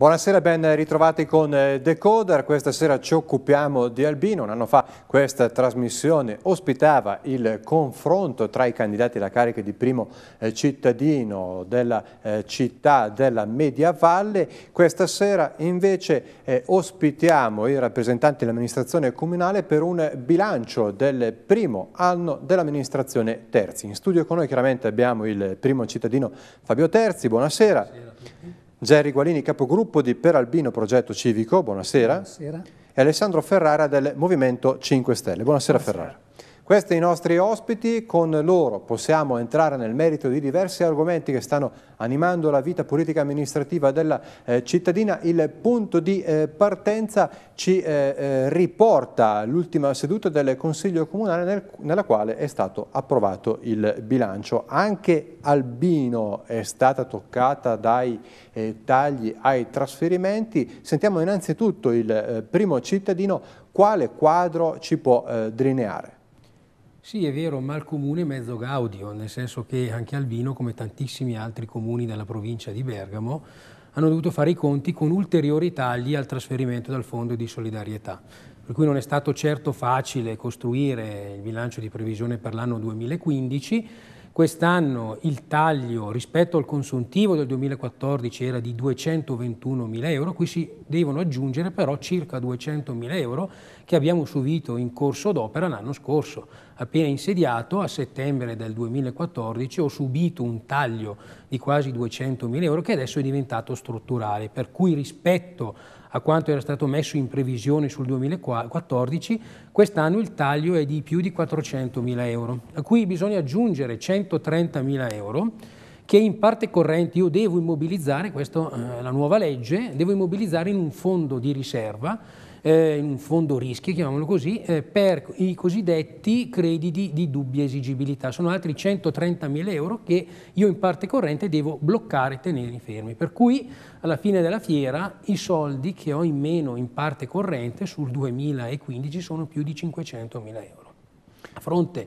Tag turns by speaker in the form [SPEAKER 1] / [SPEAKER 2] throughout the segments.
[SPEAKER 1] Buonasera, ben ritrovati con eh, Decoder. Questa sera ci occupiamo di Albino. Un anno fa questa trasmissione ospitava il confronto tra i candidati alla carica di primo eh, cittadino della eh, città della Media Valle. Questa sera invece ospitiamo i rappresentanti dell'amministrazione comunale per un bilancio del primo anno dell'amministrazione Terzi. In studio con noi chiaramente abbiamo il primo cittadino Fabio Terzi. Buonasera. Buonasera Gerry Gualini, capogruppo di Peralbino Progetto Civico, buonasera. buonasera. E Alessandro Ferrara del Movimento 5 Stelle. Buonasera, buonasera. Ferrara. Questi i nostri ospiti, con loro possiamo entrare nel merito di diversi argomenti che stanno animando la vita politica amministrativa della eh, cittadina. Il punto di eh, partenza ci eh, eh, riporta l'ultima seduta del Consiglio Comunale nel, nella quale è stato approvato il bilancio. Anche Albino è stata toccata dai eh, tagli ai trasferimenti. Sentiamo innanzitutto il eh, primo cittadino quale quadro ci può delineare.
[SPEAKER 2] Sì, è vero, ma il comune è mezzo gaudio, nel senso che anche Albino, come tantissimi altri comuni della provincia di Bergamo, hanno dovuto fare i conti con ulteriori tagli al trasferimento dal Fondo di solidarietà. Per cui non è stato certo facile costruire il bilancio di previsione per l'anno 2015. Quest'anno il taglio rispetto al consuntivo del 2014 era di 221 mila euro, qui si devono aggiungere però circa 200 mila euro che abbiamo subito in corso d'opera l'anno scorso. Appena insediato, a settembre del 2014, ho subito un taglio di quasi 200.000 euro che adesso è diventato strutturale, per cui rispetto a quanto era stato messo in previsione sul 2014, quest'anno il taglio è di più di 400.000 euro, a cui bisogna aggiungere 130.000 euro che in parte corrente io devo immobilizzare, questa è eh, la nuova legge, devo immobilizzare in un fondo di riserva eh, in un fondo rischi, chiamiamolo così, eh, per i cosiddetti crediti di dubbia esigibilità. Sono altri 130.000 euro che io in parte corrente devo bloccare e tenere fermi. Per cui alla fine della fiera i soldi che ho in meno in parte corrente sul 2015 sono più di 500.000 euro. A fronte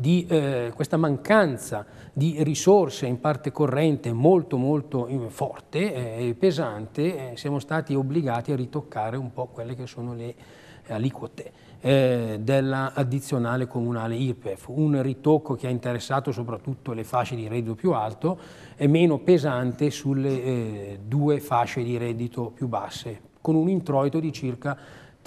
[SPEAKER 2] di eh, questa mancanza di risorse in parte corrente molto molto eh, forte eh, e pesante, eh, siamo stati obbligati a ritoccare un po' quelle che sono le aliquote. Eh, della addizionale comunale IRPEF, un ritocco che ha interessato soprattutto le fasce di reddito più alto e meno pesante sulle eh, due fasce di reddito più basse, con un introito di circa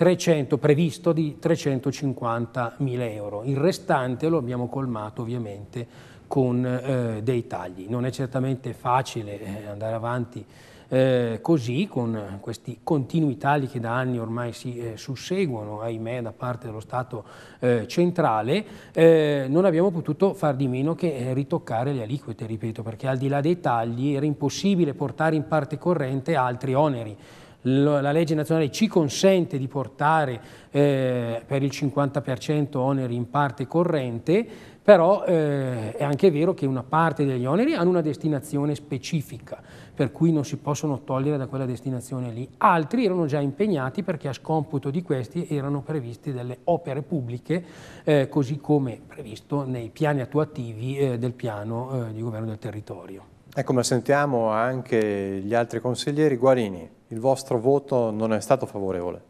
[SPEAKER 2] 300, previsto di 350.000 euro. Il restante lo abbiamo colmato ovviamente con eh, dei tagli. Non è certamente facile eh, andare avanti eh, così, con questi continui tagli che da anni ormai si eh, susseguono, ahimè, da parte dello Stato eh, centrale, eh, non abbiamo potuto far di meno che eh, ritoccare le aliquote, ripeto, perché al di là dei tagli era impossibile portare in parte corrente altri oneri la legge nazionale ci consente di portare eh, per il 50% oneri in parte corrente, però eh, è anche vero che una parte degli oneri hanno una destinazione specifica, per cui non si possono togliere da quella destinazione lì. Altri erano già impegnati perché a scomputo di questi erano previste delle opere pubbliche, eh, così come previsto nei piani attuativi eh, del piano eh, di governo del territorio.
[SPEAKER 1] Ecco, ma sentiamo anche gli altri consiglieri. Guarini il vostro voto non è stato favorevole.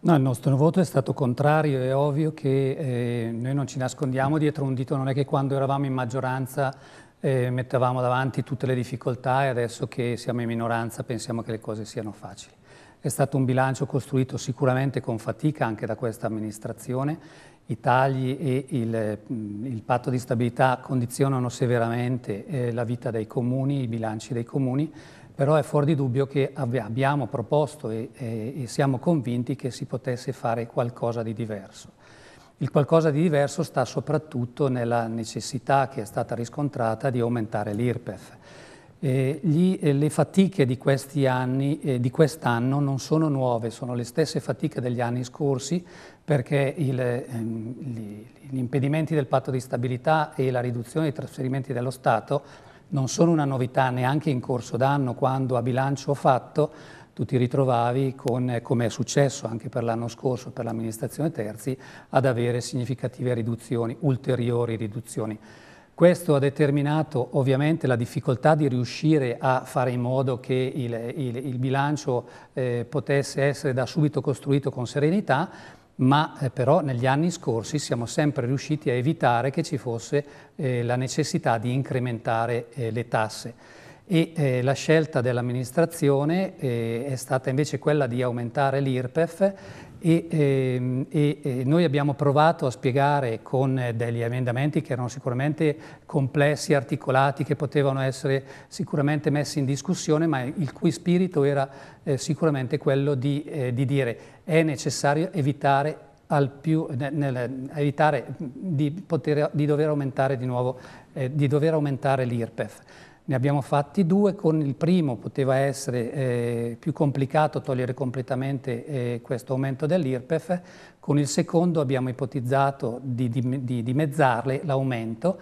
[SPEAKER 3] No, il nostro voto è stato contrario, è ovvio che eh, noi non ci nascondiamo dietro un dito, non è che quando eravamo in maggioranza eh, mettevamo davanti tutte le difficoltà e adesso che siamo in minoranza pensiamo che le cose siano facili. È stato un bilancio costruito sicuramente con fatica anche da questa amministrazione, i tagli e il, mm, il patto di stabilità condizionano severamente eh, la vita dei comuni, i bilanci dei comuni, però è fuori di dubbio che abbiamo proposto e, e, e, siamo convinti che si potesse fare qualcosa di diverso. Il qualcosa di diverso sta soprattutto nella necessità che è stata riscontrata di aumentare l'IRPEF. Eh, eh, le fatiche di questi anni, eh, di quest'anno, non sono nuove, sono le stesse fatiche degli anni scorsi perché il, ehm, gli, gli impedimenti del patto di stabilità e la riduzione dei trasferimenti dello Stato non sono una novità neanche in corso d'anno quando a bilancio fatto tu ti ritrovavi con, eh, come è successo anche per l'anno scorso per l'amministrazione terzi, ad avere significative riduzioni, ulteriori riduzioni. Questo ha determinato ovviamente la difficoltà di riuscire a fare in modo che il, il, il bilancio eh, potesse essere da subito costruito con serenità, ma eh, però negli anni scorsi siamo sempre riusciti a evitare che ci fosse eh, la necessità di incrementare eh, le tasse e eh, la scelta dell'amministrazione eh, è stata invece quella di aumentare l'IRPEF e, ehm, e, e, noi abbiamo provato a spiegare con eh, degli emendamenti che erano sicuramente complessi, articolati, che potevano essere sicuramente messi in discussione, ma il cui spirito era eh, sicuramente quello di, eh, di, dire è necessario evitare, più, eh, nel, nel, evitare di, poter, di, dover aumentare di nuovo, eh, di dover aumentare l'IRPEF. Ne abbiamo fatti due, con il primo poteva essere eh, più complicato togliere completamente eh, questo aumento dell'IRPEF, con il secondo abbiamo ipotizzato di, dimezzarle di l'aumento.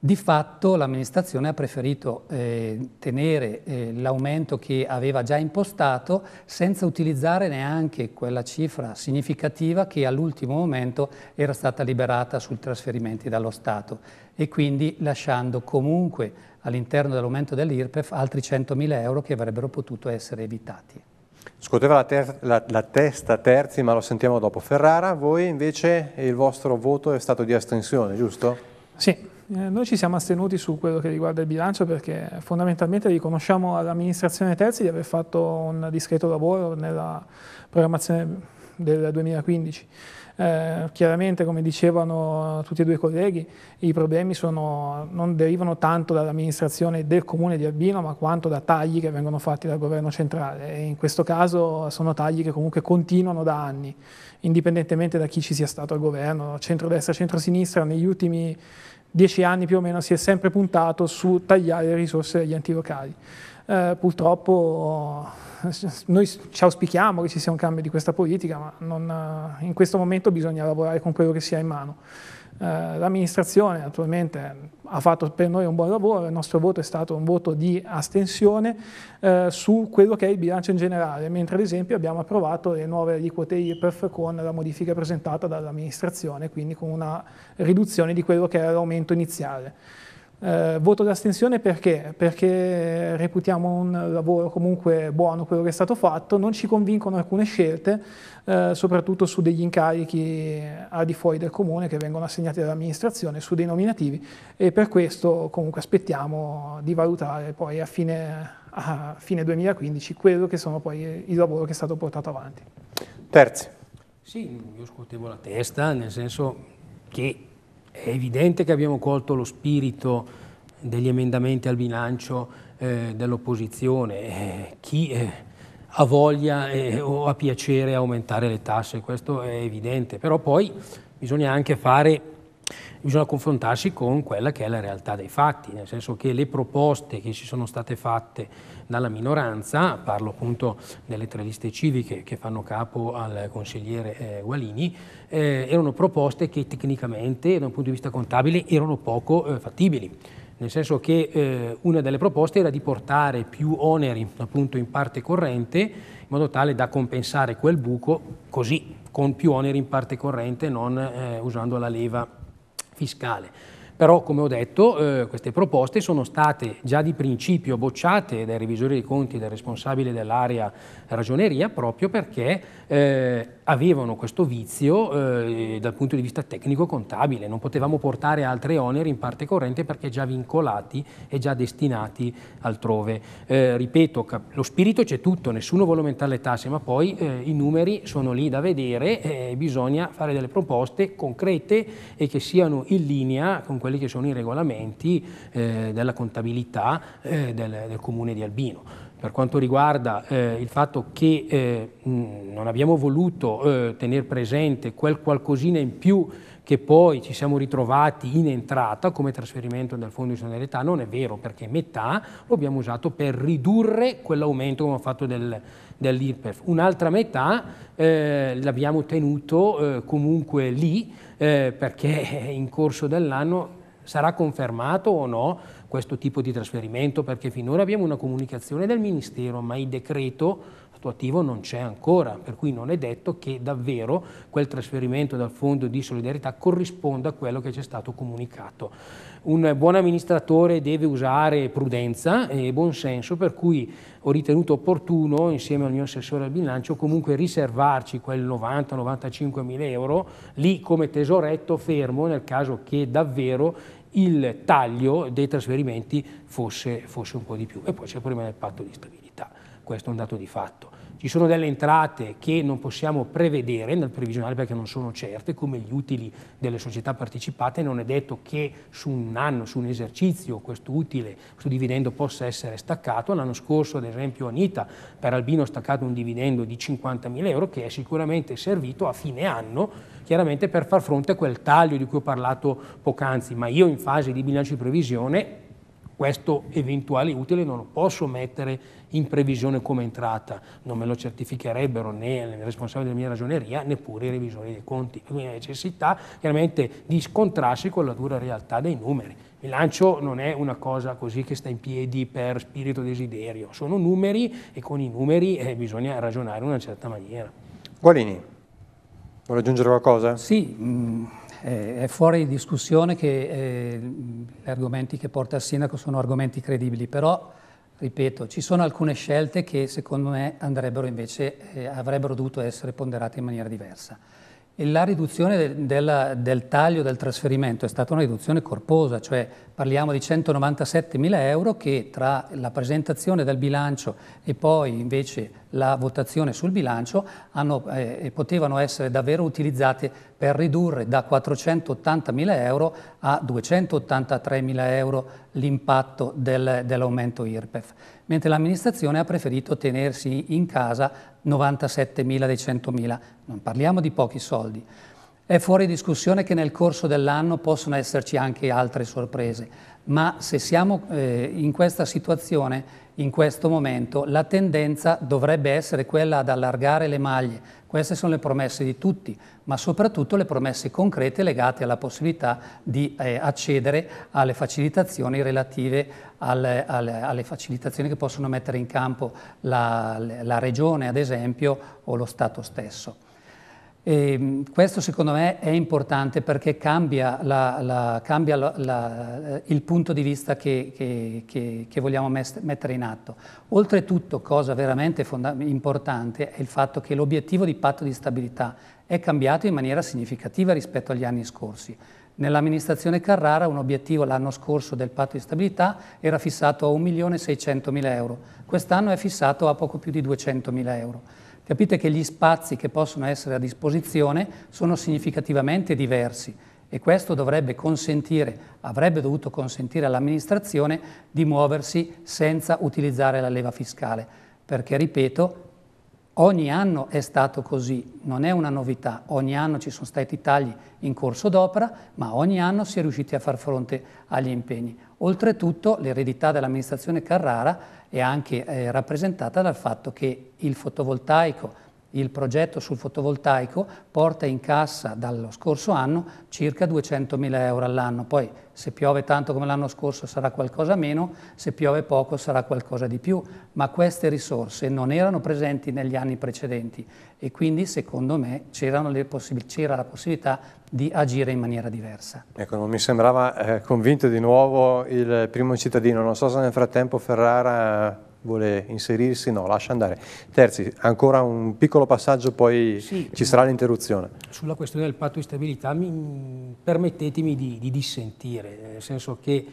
[SPEAKER 3] Di fatto l'amministrazione ha preferito eh, tenere eh, l'aumento che aveva già impostato senza utilizzare neanche quella cifra significativa che all'ultimo momento era stata liberata sui trasferimenti dallo Stato e quindi lasciando comunque all'interno dell'aumento dell'IRPEF altri 100.000 euro che avrebbero potuto essere evitati.
[SPEAKER 1] Scuoteva la, ter la, la, testa terzi, ma lo sentiamo dopo. Ferrara, voi invece il vostro voto è stato di astensione, giusto? Sì, eh,
[SPEAKER 4] noi ci siamo astenuti su quello che riguarda il bilancio perché fondamentalmente riconosciamo all'amministrazione terzi di aver fatto un discreto lavoro nella programmazione del 2015. Eh, chiaramente, come dicevano tutti e due i colleghi, i problemi sono, non derivano tanto dall'amministrazione del comune di Albino, ma quanto da tagli che vengono fatti dal governo centrale. E in questo caso sono tagli che comunque continuano da anni, indipendentemente da chi ci sia stato al governo, centrodestra, centrosinistra, negli ultimi dieci anni più o meno si è sempre puntato su tagliare le risorse degli enti locali. Eh, purtroppo noi ci auspichiamo che ci sia un cambio di questa politica, ma non, eh, in questo momento bisogna lavorare con quello che si ha in mano. Eh, l'amministrazione attualmente ha fatto per noi un buon lavoro, il nostro voto è stato un voto di astensione eh, su quello che è il bilancio in generale, mentre ad esempio abbiamo approvato le nuove aliquote IRPEF con la modifica presentata dall'amministrazione, quindi con una riduzione di quello che era l'aumento iniziale. Eh, voto d'astensione perché? Perché reputiamo un lavoro comunque buono quello che è stato fatto, non ci convincono alcune scelte, eh, soprattutto su degli incarichi al di fuori del comune che vengono assegnati dall'amministrazione, su dei nominativi e per questo comunque aspettiamo di valutare poi a fine, a fine 2015 quello che sono poi il lavoro che è stato portato avanti.
[SPEAKER 1] Terzi.
[SPEAKER 2] Sì, io scuotevo la testa, nel senso che è evidente che abbiamo colto lo spirito degli emendamenti al bilancio eh, dell'opposizione. Eh, chi eh, ha voglia eh, o ha piacere aumentare le tasse, questo è evidente, però poi bisogna anche fare bisogna confrontarsi con quella che è la realtà dei fatti, nel senso che le proposte che ci sono state fatte dalla minoranza, parlo appunto delle tre liste civiche che fanno capo al consigliere eh, Gualini, eh, erano proposte che tecnicamente, da un punto di vista contabile, erano poco eh, fattibili nel senso che eh, una delle proposte era di portare più oneri appunto, in parte corrente in modo tale da compensare quel buco così con più oneri in parte corrente non eh, usando la leva fiscale. Però, come ho detto, eh, queste proposte sono state già di principio bocciate dai revisori dei conti, dal responsabile dell'area ragioneria, proprio perché eh, avevano questo vizio eh, dal punto di vista tecnico-contabile, non potevamo portare altri oneri in parte corrente perché già vincolati e già destinati altrove. Eh, ripeto, lo spirito c'è tutto, nessuno vuole aumentare le tasse, ma poi eh, i numeri sono lì da vedere e eh, bisogna fare delle proposte concrete e che siano in linea con quelli che sono i regolamenti eh, della contabilità eh, del, del comune di Albino per quanto riguarda eh, il fatto che eh, non abbiamo voluto eh, tenere presente quel qualcosina in più che poi ci siamo ritrovati in entrata come trasferimento del fondo di solidarietà, non è vero perché metà lo abbiamo usato per ridurre quell'aumento che abbiamo fatto del, dell'IRPEF. Un'altra metà eh, l'abbiamo tenuto eh, comunque lì eh, perché in corso dell'anno sarà confermato o no questo tipo di trasferimento? Perché finora abbiamo una comunicazione del Ministero, ma il decreto attuativo non c'è ancora, per cui non è detto che davvero quel trasferimento dal Fondo di Solidarietà corrisponda a quello che ci è stato comunicato un buon amministratore deve usare prudenza e buon senso, per cui ho ritenuto opportuno, insieme al mio assessore al bilancio, comunque riservarci quel 90-95 mila euro lì come tesoretto fermo nel caso che davvero il taglio dei trasferimenti fosse, fosse un po' di più. E poi c'è il problema del patto di stabilità, questo è un dato di fatto. Ci sono delle entrate che non possiamo prevedere nel previsionale perché non sono certe, come gli utili delle società partecipate, non è detto che su un anno, su un esercizio, questo utile, questo dividendo possa essere staccato. L'anno scorso, ad esempio, Anita per Albino ha staccato un dividendo di 50.000 euro che è sicuramente servito a fine anno chiaramente per far fronte a quel taglio di cui ho parlato poc'anzi, ma io in fase di bilancio di previsione questo eventuale utile non lo posso mettere in previsione come entrata, non me lo certificherebbero né il responsabile della mia ragioneria neppure i revisori dei conti, quindi la necessità chiaramente di scontrarsi con la dura realtà dei numeri. Il bilancio non è una cosa così che sta in piedi per spirito desiderio, sono numeri e con i numeri eh, bisogna ragionare in una certa maniera.
[SPEAKER 1] Guarini, vuole aggiungere qualcosa? Sì, mh, mm,
[SPEAKER 3] è fuori discussione che eh, gli argomenti che porta il sindaco sono argomenti credibili, però ripeto, ci sono alcune scelte che secondo me invece, eh, avrebbero dovuto essere ponderate in maniera diversa. La riduzione del, del, del, taglio del trasferimento è stata una riduzione corposa, cioè parliamo di 197 mila euro che tra la presentazione del bilancio e poi invece la votazione sul bilancio hanno, eh, potevano essere davvero utilizzate per ridurre da 480 mila euro a 283 mila euro l'impatto dell'aumento IRPEF mentre l'amministrazione ha preferito tenersi in casa 97.000 dei 100.000. Non parliamo di pochi soldi. È fuori discussione che nel corso dell'anno possono esserci anche altre sorprese, ma se siamo eh, in questa situazione, in questo momento, la tendenza dovrebbe essere quella ad allargare le maglie, queste sono le promesse di tutti, ma soprattutto le promesse concrete legate alla possibilità di eh, accedere alle facilitazioni relative al, al, alle facilitazioni che possono mettere in campo la, la regione, ad esempio, o lo Stato stesso. E ehm, questo secondo me è importante perché cambia, la, la, cambia la, il punto di vista che, che, che, che, vogliamo mettere in atto. Oltretutto, cosa veramente importante è il fatto che l'obiettivo di patto di stabilità è cambiato in maniera significativa rispetto agli anni scorsi. Nell'amministrazione Carrara un obiettivo l'anno scorso del patto di stabilità era fissato a 1.600.000 euro, quest'anno è fissato a poco più di 200.000 euro. Capite che gli spazi che possono essere a disposizione sono significativamente diversi e questo dovrebbe consentire, avrebbe dovuto consentire all'amministrazione di muoversi senza utilizzare la leva fiscale, perché ripeto, Ogni anno è stato così, non è una novità, ogni anno ci sono stati tagli in corso d'opera, ma ogni anno si è riusciti a far fronte agli impegni. Oltretutto l'eredità dell'amministrazione Carrara è anche eh, rappresentata dal fatto che il fotovoltaico il progetto sul fotovoltaico porta in cassa dallo scorso anno circa 200.000 euro all'anno, poi se piove tanto come l'anno scorso sarà qualcosa meno, se piove poco sarà qualcosa di più, ma queste risorse non erano presenti negli anni precedenti e quindi secondo me c'era possib la possibilità di agire in maniera diversa.
[SPEAKER 1] Ecco, non mi sembrava eh, convinto di nuovo il primo cittadino, non so se nel frattempo Ferrara vuole inserirsi, no, lascia andare. Terzi, ancora un piccolo passaggio, poi sì, ci sarà l'interruzione.
[SPEAKER 2] Sulla questione del patto di stabilità mi, permettetemi di, di, dissentire, nel senso che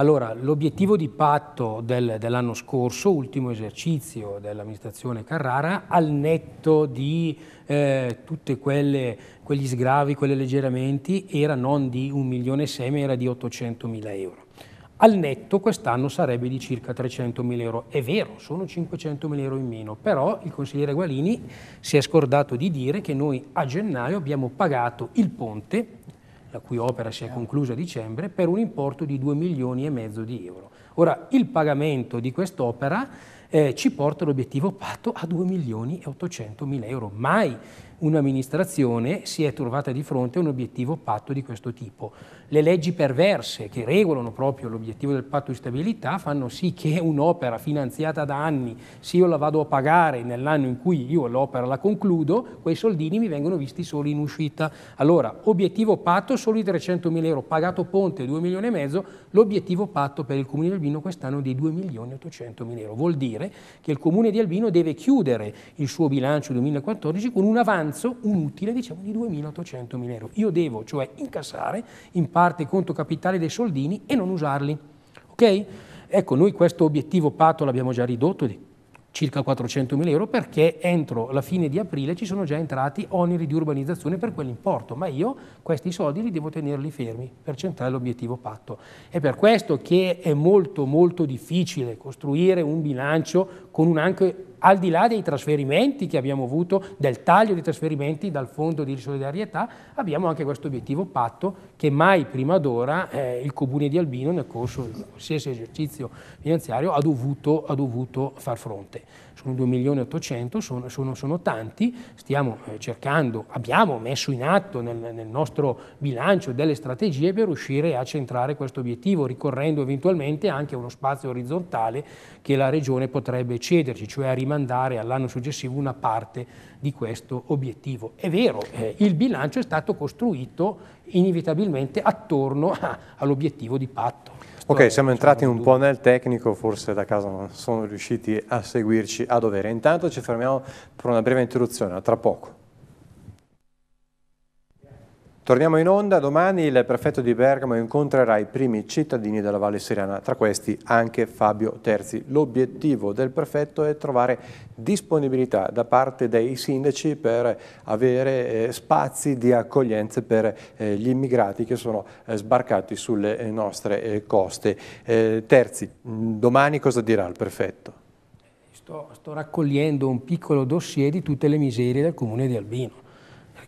[SPEAKER 2] allora, l'obiettivo di patto del, dell'anno scorso, ultimo esercizio dell'amministrazione Carrara, al netto di eh, tutti quegli sgravi, quegli alleggeramenti, era non di 1 milione e 6, ma era di 800 mila euro al netto quest'anno sarebbe di circa 300.000 euro. È vero, sono 500.000 euro in meno, però il consigliere Gualini si è scordato di dire che noi a gennaio abbiamo pagato il ponte, la cui opera si è conclusa a dicembre, per un importo di 2 milioni e mezzo di euro. Ora, il pagamento di quest'opera eh, ci porta l'obiettivo patto a 2 milioni e 800 mila euro. Mai un'amministrazione si è trovata di fronte a un obiettivo patto di questo tipo le leggi perverse che regolano proprio l'obiettivo del patto di stabilità fanno sì che un'opera finanziata da anni, se io la vado a pagare nell'anno in cui io l'opera la concludo, quei soldini mi vengono visti solo in uscita. Allora, obiettivo patto solo 300 mila euro, pagato ponte 2 milioni e mezzo, l'obiettivo patto per il Comune di Albino quest'anno è di 2 milioni e 800 mila euro. Vuol dire che il Comune di Albino deve chiudere il suo bilancio 2014 con un avanzo, un utile diciamo di 2 mila 800 mila euro. Io devo cioè incassare in parte parte conto capitale dei soldini e non usarli. Okay? Ecco, noi questo obiettivo patto l'abbiamo già ridotto di circa 400.000 euro perché entro la fine di aprile ci sono già entrati oneri di urbanizzazione per quell'importo, ma io questi soldi li devo tenerli fermi per centrare l'obiettivo patto. È per questo che è molto molto difficile costruire un bilancio con un anche al di là dei trasferimenti che abbiamo avuto, del taglio di trasferimenti dal fondo di solidarietà, abbiamo anche questo obiettivo patto che mai prima d'ora eh, il Comune di Albino nel corso di qualsiasi esercizio finanziario ha dovuto, ha dovuto far fronte sono 2 milioni e 800, sono, sono, sono tanti, stiamo eh, cercando, abbiamo messo in atto nel, nel, nostro bilancio delle strategie per riuscire a centrare questo obiettivo, ricorrendo eventualmente anche a uno spazio orizzontale che la Regione potrebbe cederci, cioè a rimandare all'anno successivo una parte di questo obiettivo. È vero, eh, il bilancio è stato costruito inevitabilmente attorno all'obiettivo di patto.
[SPEAKER 1] Ok, siamo entrati un po' nel tecnico, forse da casa non sono riusciti a seguirci a dovere. Intanto ci fermiamo per una breve interruzione, a tra poco. Torniamo in onda, domani il prefetto di Bergamo incontrerà i primi cittadini della Valle Siriana, tra questi anche Fabio Terzi. L'obiettivo del prefetto è trovare disponibilità da parte dei sindaci per avere eh, spazi di accoglienza per eh, gli immigrati che sono eh, sbarcati sulle eh, nostre eh, coste. Eh, Terzi, mm, domani cosa dirà il prefetto? Sto,
[SPEAKER 2] sto raccogliendo un piccolo dossier di tutte le miserie del comune di Albino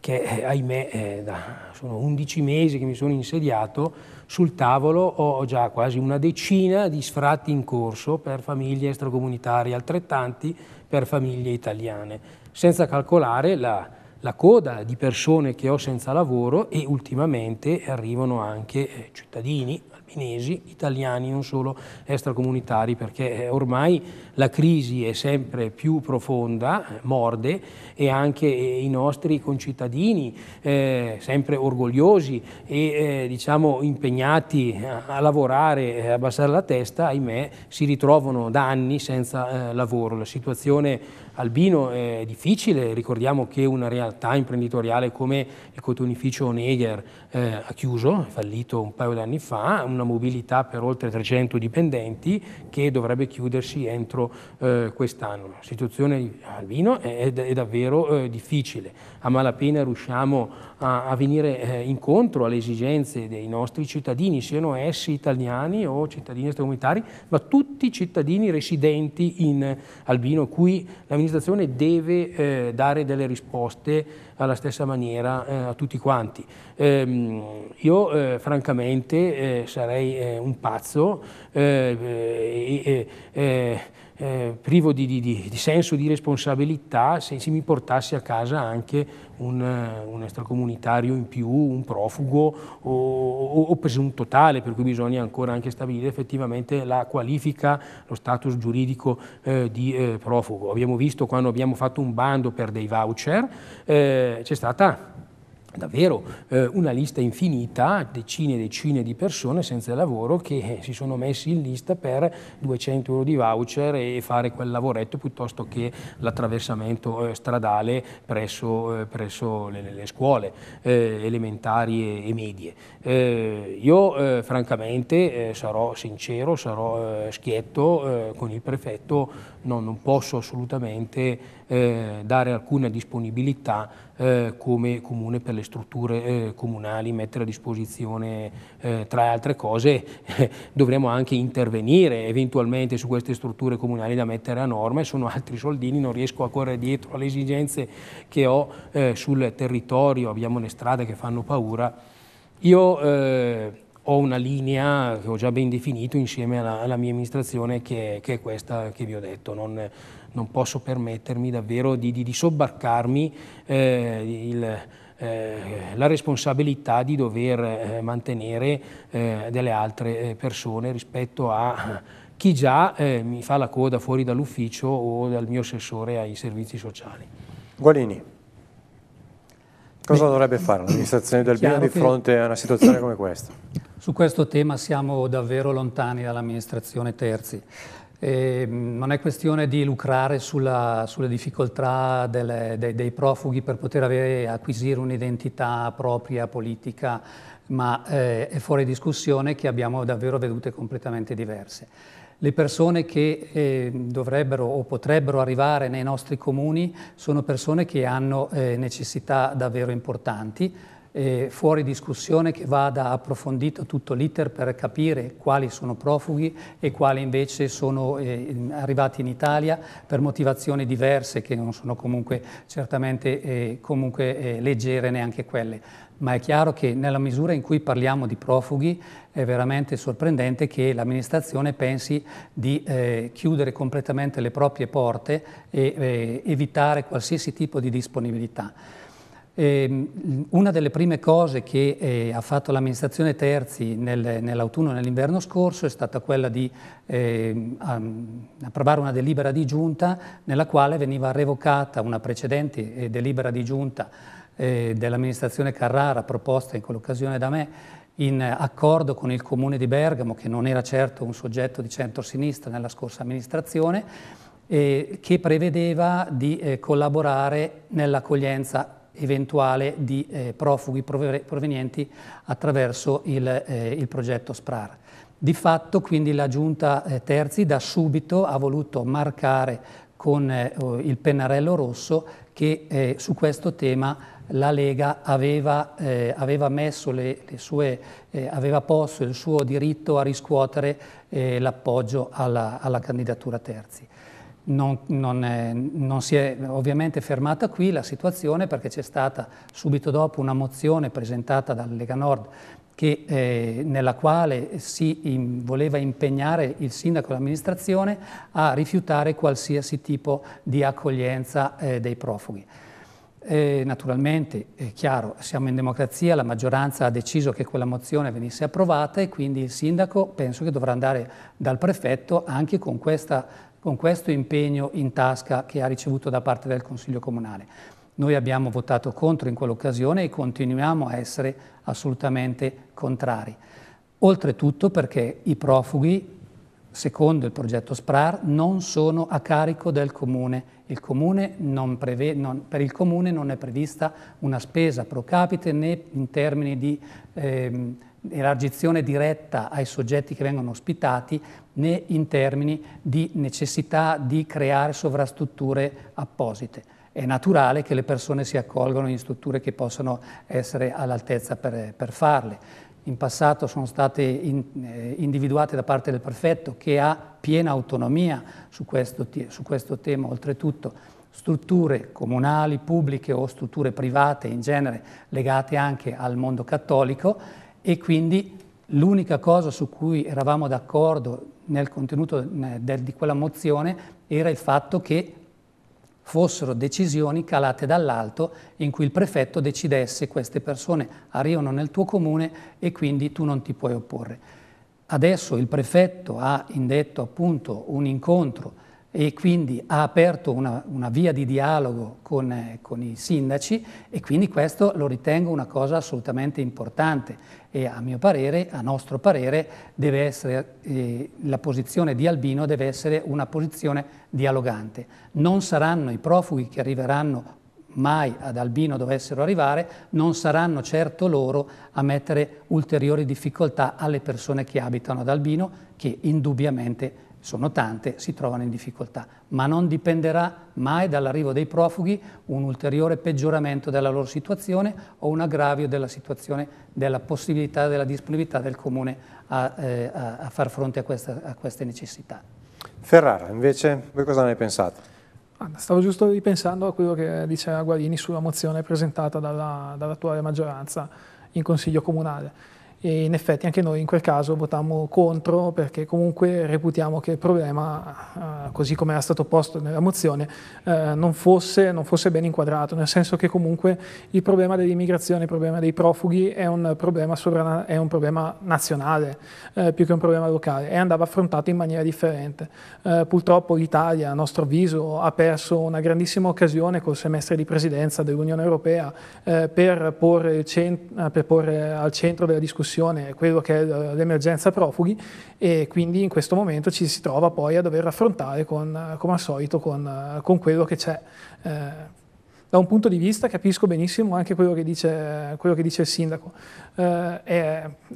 [SPEAKER 2] che eh, ahimè eh, da, sono 11 mesi che mi sono insediato, sul tavolo ho già quasi una decina di sfratti in corso per famiglie extracomunitarie, altrettanti per famiglie italiane, senza calcolare la, la coda di persone che ho senza lavoro e ultimamente arrivano anche eh, cittadini albanesi, italiani, non solo extracomunitari, perché eh, ormai la crisi è sempre più profonda, eh, morde e anche eh, i nostri concittadini, eh, sempre orgogliosi e eh, diciamo impegnati a, lavorare e abbassare la testa, ahimè, si ritrovano da anni senza eh, lavoro. La situazione albino è difficile, ricordiamo che una realtà imprenditoriale come il cotonificio Neger eh, ha chiuso, è fallito un paio di anni fa, una mobilità per oltre 300 dipendenti che dovrebbe chiudersi entro eh, quest'anno. La situazione albino è, è davvero davvero eh, difficile. A malapena riusciamo a, a venire eh, incontro alle esigenze dei nostri cittadini, siano essi italiani o cittadini comunitari, ma tutti cittadini residenti in Albino, cui l'amministrazione deve eh, dare delle risposte alla stessa maniera eh, a tutti quanti. Ehm, io eh, francamente eh, sarei un pazzo. Eh, eh, privo di, di, di, senso di responsabilità se, se mi portasse a casa anche un, eh, un, extracomunitario in più, un profugo o, o, o presunto tale, per cui bisogna ancora anche stabilire effettivamente la qualifica, lo status giuridico eh, di eh, profugo. Abbiamo visto quando abbiamo fatto un bando per dei voucher, eh, c'è stata davvero eh, una lista infinita, decine e decine di persone senza lavoro che eh, si sono messi in lista per 200 euro di voucher e fare quel lavoretto piuttosto che l'attraversamento eh, stradale presso, eh, presso le, le, scuole eh, elementari e, medie. Eh, io francamente sarò sincero, sarò schietto con il prefetto, no, non posso assolutamente dare alcuna disponibilità eh, come comune per le strutture eh, comunali mettere a disposizione, eh, tra altre cose, eh, dovremo anche intervenire eventualmente su queste strutture comunali da mettere a norma e sono altri soldini, non riesco a correre dietro alle esigenze che ho eh, sul territorio, abbiamo le strade che fanno paura. Io ho una linea che ho già ben definito insieme alla, alla mia amministrazione che è, che è, questa che vi ho detto. Non, non posso permettermi davvero di, di, di sobbarcarmi eh, il, eh, la responsabilità di dover eh, mantenere eh, delle altre eh, persone rispetto a chi già eh, mi fa la coda fuori dall'ufficio o dal mio assessore ai servizi
[SPEAKER 1] sociali. Guarini, cosa Beh, dovrebbe fare l'amministrazione del bene di fronte a una situazione come questa?
[SPEAKER 3] Su questo tema siamo davvero lontani dall'amministrazione terzi. E ehm, non è questione di lucrare sulla, sulle difficoltà delle, dei, dei, profughi per poter avere, acquisire un'identità propria politica, ma eh, è fuori discussione che abbiamo davvero vedute completamente diverse. Le persone che eh, dovrebbero o potrebbero arrivare nei nostri comuni sono persone che hanno eh, necessità davvero importanti, eh, fuori discussione che vada approfondito tutto l'iter per capire quali sono profughi e quali invece sono eh, arrivati in Italia per motivazioni diverse che non sono comunque certamente eh, comunque, eh, leggere neanche quelle. Ma è chiaro che nella misura in cui parliamo di profughi è veramente sorprendente che l'amministrazione pensi di eh, chiudere completamente le proprie porte e eh, evitare qualsiasi tipo di disponibilità. Ehm, una delle prime cose che eh, ha fatto l'amministrazione Terzi nel, nell'autunno e nell'inverno scorso è stata quella di eh, approvare una delibera di giunta nella quale veniva revocata una precedente eh, delibera di giunta eh, dell'amministrazione Carrara proposta in quell'occasione da me in accordo con il comune di Bergamo che non era certo un soggetto di centrosinistra nella scorsa amministrazione eh, che prevedeva di collaborare nell'accoglienza eventuale di eh, profughi provenienti attraverso il, eh, il, progetto SPRAR. Di fatto quindi la Giunta eh, Terzi da subito ha voluto marcare con eh, il pennarello rosso che eh, su questo tema la Lega aveva, eh, aveva, le, le sue, aveva posto il suo diritto a riscuotere l'appoggio alla, alla candidatura Terzi non, non, è, non, si è ovviamente fermata qui la situazione perché c'è stata subito dopo una mozione presentata dalla Lega Nord che, eh, nella quale si in, voleva impegnare il sindaco e l'amministrazione a rifiutare qualsiasi tipo di accoglienza eh, dei profughi. Eh, naturalmente, è chiaro, siamo in democrazia, la maggioranza ha deciso che quella mozione venisse approvata e quindi il sindaco penso che dovrà andare dal prefetto anche con questa con questo impegno in tasca che ha ricevuto da parte del Consiglio Comunale. Noi abbiamo votato contro in quell'occasione e continuiamo a essere assolutamente contrari. Oltretutto perché i profughi, secondo il progetto SPRAR, non sono a carico del Comune. Il comune non preve, non, per il Comune non è prevista una spesa pro capite né in termini di... Ehm, elargizione diretta ai soggetti che vengono ospitati né in termini di necessità di creare sovrastrutture apposite. È naturale che le persone si accolgano in strutture che possono essere all'altezza per, per farle. In passato sono state in, eh, individuate da parte del prefetto che ha piena autonomia su questo, su questo tema, oltretutto strutture comunali, pubbliche o strutture private in genere legate anche al mondo cattolico e quindi l'unica cosa su cui eravamo d'accordo nel contenuto di quella mozione era il fatto che fossero decisioni calate dall'alto in cui il prefetto decidesse queste persone arrivano nel tuo comune e quindi tu non ti puoi opporre. Adesso il prefetto ha indetto appunto un incontro e quindi ha aperto una, una via di dialogo con, eh, con, i sindaci e quindi questo lo ritengo una cosa assolutamente importante e a mio parere, a nostro parere, essere, eh, la posizione di Albino deve essere una posizione dialogante. Non saranno i profughi che arriveranno mai ad Albino dovessero arrivare, non saranno certo loro a mettere ulteriori difficoltà alle persone che abitano ad Albino, che indubbiamente sono tante, si trovano in difficoltà, ma non dipenderà mai dall'arrivo dei profughi un ulteriore peggioramento della loro situazione o un aggravio della situazione della possibilità, della disponibilità del Comune a, eh, a far fronte a, questa, a, queste
[SPEAKER 1] necessità. Ferrara, invece, voi cosa ne pensate?
[SPEAKER 4] Stavo giusto ripensando a quello che diceva Guarini sulla mozione presentata dalla, dall'attuale maggioranza in Consiglio Comunale e in effetti anche noi in quel caso votammo contro perché comunque reputiamo che il problema, eh, così come era stato posto nella mozione, eh, non fosse, non fosse ben inquadrato, nel senso che comunque il problema dell'immigrazione, il problema dei profughi è un problema, sovrana, è un problema nazionale eh, più che un problema locale e andava affrontato in maniera differente. purtroppo l'Italia, a nostro avviso, ha perso una grandissima occasione col semestre di presidenza dell'Unione Europea per, porre per porre al centro della discussione discussione quello che è eh, l'emergenza profughi e quindi in questo momento ci si trova poi a dover affrontare con, eh, come al solito con, eh, con quello che c'è. Eh, da un punto di vista capisco benissimo anche quello che dice, quello che dice il sindaco eh,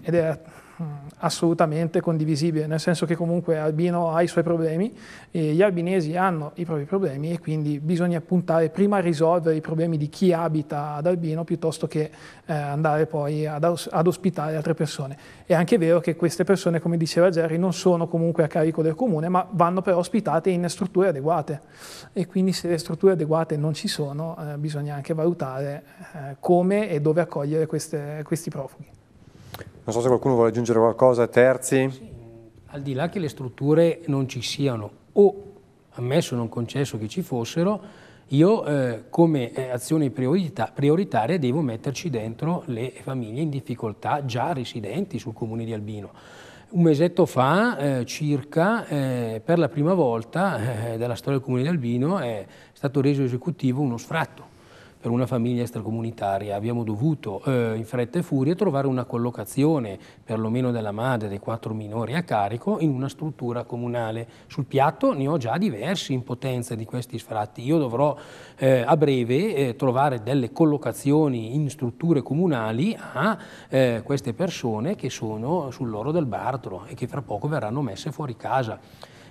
[SPEAKER 4] ed è Mm, assolutamente condivisibile, nel senso che comunque Albino ha i suoi problemi, e gli albinesi hanno i propri problemi e quindi bisogna puntare prima a risolvere i problemi di chi abita ad Albino piuttosto che eh, andare poi ad, ad, ospitare altre persone. È anche vero che queste persone, come diceva Gerry, non sono comunque a carico del comune, ma vanno però ospitate in strutture adeguate e quindi se le strutture adeguate non ci sono eh, bisogna anche valutare eh, come e dove accogliere queste, questi profughi.
[SPEAKER 1] Non so se qualcuno vuole aggiungere qualcosa, terzi. Sì,
[SPEAKER 2] al di là che le strutture non ci siano o ammesso non concesso che ci fossero, io eh, come eh, azione priorita prioritaria devo metterci dentro le famiglie in difficoltà già residenti sul comune di Albino. Un mesetto fa eh, circa, eh, per la prima volta eh, della storia del comune di Albino, è stato reso esecutivo uno sfratto per una famiglia extracomunitaria, abbiamo dovuto eh, in fretta e furia trovare una collocazione perlomeno della madre dei quattro minori a carico in una struttura comunale. Sul piatto ne ho già diversi in potenza di questi sfratti. Io dovrò eh, a breve eh, trovare delle collocazioni in strutture comunali a eh, queste persone che sono sull'oro del baratro e che fra poco verranno messe fuori casa.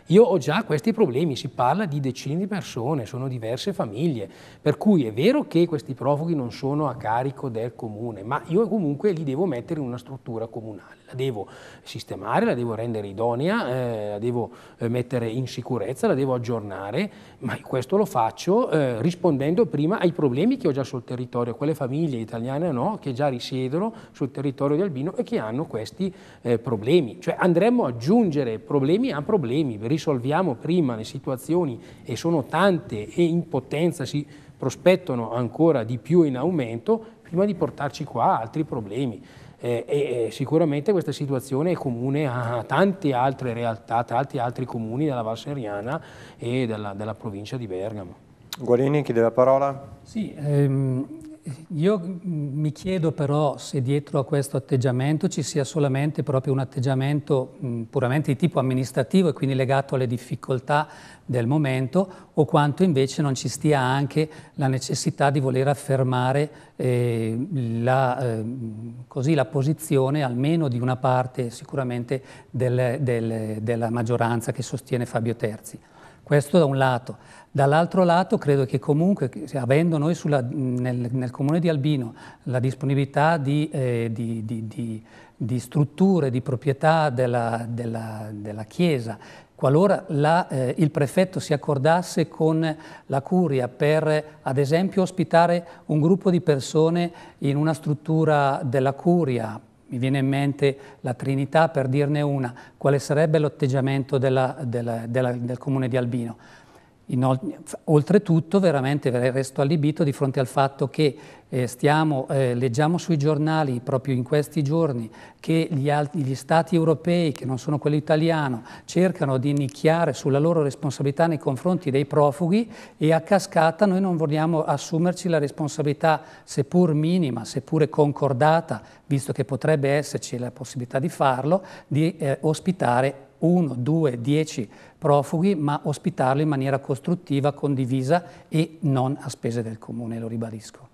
[SPEAKER 2] Io ho già questi problemi, si parla di decine di persone, sono diverse famiglie, per cui è vero che questi profughi non sono a carico del comune, ma io comunque li devo mettere in una struttura comunale, la devo sistemare, la devo rendere idonea, eh, la devo eh, mettere in sicurezza, la devo aggiornare, ma questo lo faccio eh, rispondendo prima ai problemi che ho già sul territorio, quelle famiglie italiane no, che già risiedono sul territorio di Albino e che hanno questi eh, problemi. Cioè andremo ad aggiungere problemi a problemi risolviamo prima le situazioni e sono tante e in potenza si prospettano ancora di più in aumento, prima di portarci qua altri problemi. Eh, e, sicuramente questa situazione è comune a tante altre realtà, tanti altri comuni della Val Seriana e della, della provincia di Bergamo.
[SPEAKER 1] Guarini chiede la parola.
[SPEAKER 3] Sì, ehm, io mi chiedo però se dietro a questo atteggiamento ci sia solamente proprio un atteggiamento mm, puramente di tipo amministrativo e quindi legato alle difficoltà del momento o quanto invece non ci stia anche la necessità di voler affermare eh, la, eh, così, la, posizione almeno di una parte sicuramente del, del, della maggioranza che sostiene Fabio Terzi. Questo da un lato. Dall'altro lato credo che comunque, avendo noi sulla, nel, nel, comune di Albino la disponibilità di, eh, di, di, di strutture, di proprietà della, della, della Chiesa, qualora la, eh, il prefetto si accordasse con la curia per, ad esempio, ospitare un gruppo di persone in una struttura della curia, mi viene in mente la Trinità per dirne una, quale sarebbe l'atteggiamento del comune di Albino? oltretutto veramente resto allibito di fronte al fatto che eh, stiamo, eh, leggiamo sui giornali proprio in questi giorni che gli, altri, gli, stati europei, che non sono quello italiano, cercano di nicchiare sulla loro responsabilità nei confronti dei profughi e a cascata noi non vogliamo assumerci la responsabilità, seppur minima, seppure concordata, visto che potrebbe esserci la possibilità di farlo, di eh, ospitare uno, due, dieci profughi, ma ospitarli in maniera costruttiva, condivisa e non a spese del comune, lo ribadisco.